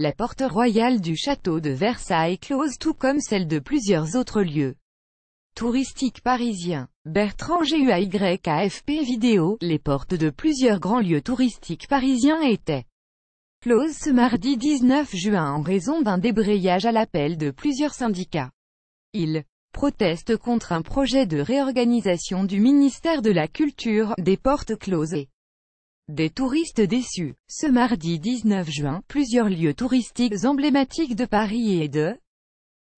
La porte royale du château de Versailles close tout comme celle de plusieurs autres lieux touristiques parisiens. Bertrand GUAY AFP Vidéo, les portes de plusieurs grands lieux touristiques parisiens étaient closes ce mardi 19 juin en raison d'un débrayage à l'appel de plusieurs syndicats. Ils protestent contre un projet de réorganisation du ministère de la Culture, des portes closées des touristes déçus. Ce mardi 19 juin, plusieurs lieux touristiques emblématiques de Paris et de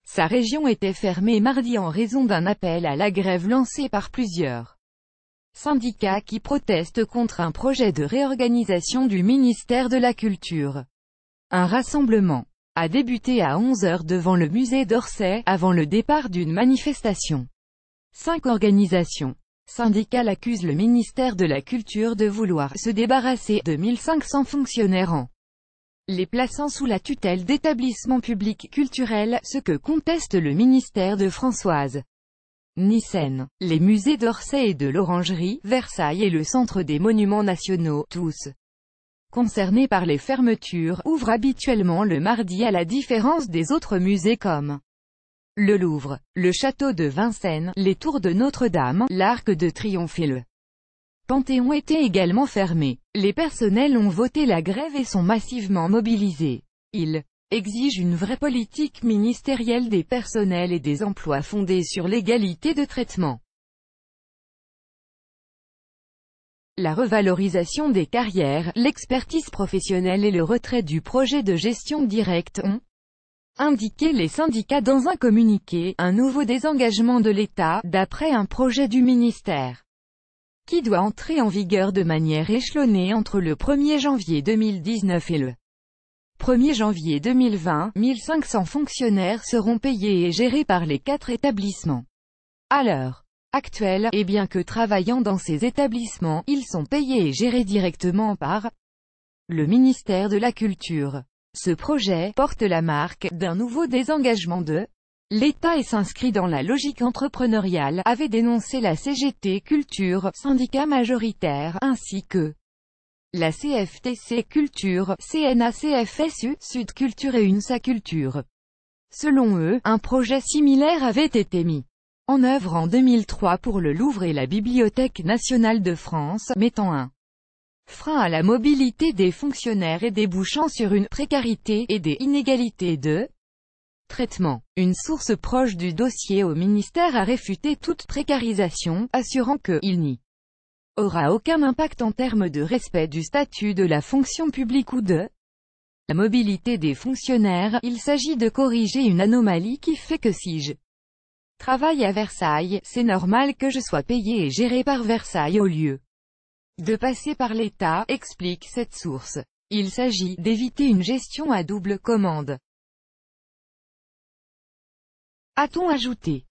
sa région étaient fermés mardi en raison d'un appel à la grève lancé par plusieurs syndicats qui protestent contre un projet de réorganisation du ministère de la Culture. Un rassemblement a débuté à 11h devant le musée d'Orsay, avant le départ d'une manifestation. Cinq organisations syndical accuse le ministère de la Culture de vouloir se débarrasser de 1500 fonctionnaires en les plaçant sous la tutelle d'établissements publics culturels, ce que conteste le ministère de Françoise Nissen. Les musées d'Orsay et de l'Orangerie, Versailles et le Centre des Monuments Nationaux, tous concernés par les fermetures, ouvrent habituellement le mardi à la différence des autres musées comme le Louvre, le château de Vincennes, les tours de Notre-Dame, l'Arc de Triomphe et le Panthéon étaient également fermés. Les personnels ont voté la grève et sont massivement mobilisés. Ils exigent une vraie politique ministérielle des personnels et des emplois fondée sur l'égalité de traitement. la revalorisation des carrières, l'expertise professionnelle et le retrait du projet de gestion directe ont Indiquer les syndicats dans un communiqué, un nouveau désengagement de l'État, d'après un projet du ministère qui doit entrer en vigueur de manière échelonnée entre le 1er janvier 2019 et le 1er janvier 2020, 1500 fonctionnaires seront payés et gérés par les quatre établissements. À l'heure actuelle, et bien que travaillant dans ces établissements, ils sont payés et gérés directement par le ministère de la Culture. Ce projet porte la marque d'un nouveau désengagement de l'État et s'inscrit dans la logique entrepreneuriale, avait dénoncé la CGT Culture, syndicat majoritaire, ainsi que la CFTC Culture, CNACFSU, Sud Culture et UNSA Culture. Selon eux, un projet similaire avait été mis en œuvre en 2003 pour le Louvre et la Bibliothèque nationale de France, mettant un frein à la mobilité des fonctionnaires et débouchant sur une précarité et des inégalités de traitement. Une source proche du dossier au ministère a réfuté toute précarisation, assurant que « il n'y aura aucun impact en termes de respect du statut de la fonction publique ou de la mobilité des fonctionnaires, il s'agit de corriger une anomalie qui fait que si je travaille à Versailles, c'est normal que je sois payé et géré par Versailles au lieu de passer par l'État, explique cette source. Il s'agit d'éviter une gestion à double commande. A-t-on ajouté